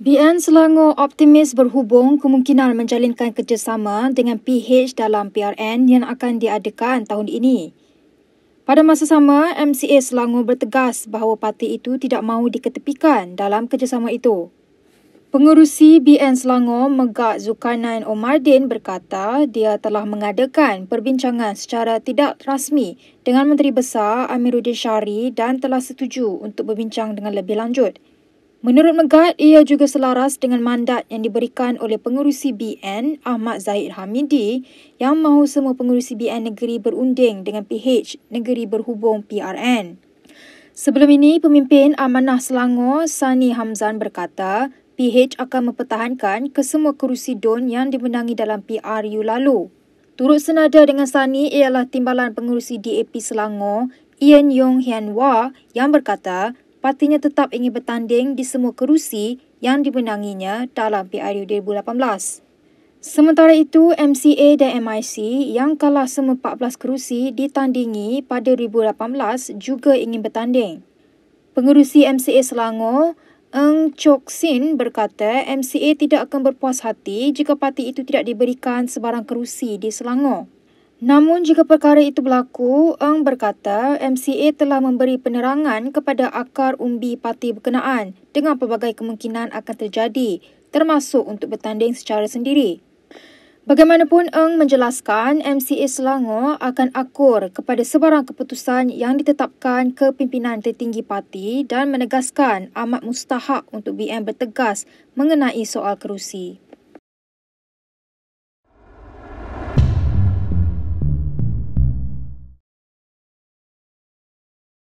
BN Selangor optimis berhubung kemungkinan menjalinkan kerjasama dengan PH dalam PRN yang akan diadakan tahun ini. Pada masa sama, MCA Selangor bertegas bahawa parti itu tidak mahu diketepikan dalam kerjasama itu. Pengerusi BN Selangor Megat Zukarnain Omardin berkata dia telah mengadakan perbincangan secara tidak rasmi dengan Menteri Besar Amiruddin Syari dan telah setuju untuk berbincang dengan lebih lanjut. Menurut Megat, ia juga selaras dengan mandat yang diberikan oleh pengurusi BN Ahmad Zahid Hamidi yang mahu semua pengurusi BN negeri berunding dengan PH Negeri Berhubung PRN. Sebelum ini, pemimpin Amanah Selangor Sani Hamzan berkata PH akan mempertahankan kesemua kerusi DUN yang dimenangi dalam PRU lalu. Turut senada dengan Sani ialah timbalan pengurusi DAP Selangor Ian Yong Hian Wah yang berkata partinya tetap ingin bertanding di semua kerusi yang dimenanginya dalam PRU 2018. Sementara itu, MCA dan MIC yang kalah semua 14 kerusi ditandingi pada 2018 juga ingin bertanding. Pengerusi MCA Selangor, Eng Chok Sin berkata MCA tidak akan berpuas hati jika parti itu tidak diberikan sebarang kerusi di Selangor. Namun jika perkara itu berlaku, Ng berkata MCA telah memberi penerangan kepada akar umbi parti berkenaan dengan pelbagai kemungkinan akan terjadi, termasuk untuk bertanding secara sendiri. Bagaimanapun, Ng menjelaskan MCA Selangor akan akur kepada sebarang keputusan yang ditetapkan kepimpinan tertinggi parti dan menegaskan amat mustahak untuk BM bertegas mengenai soal kerusi.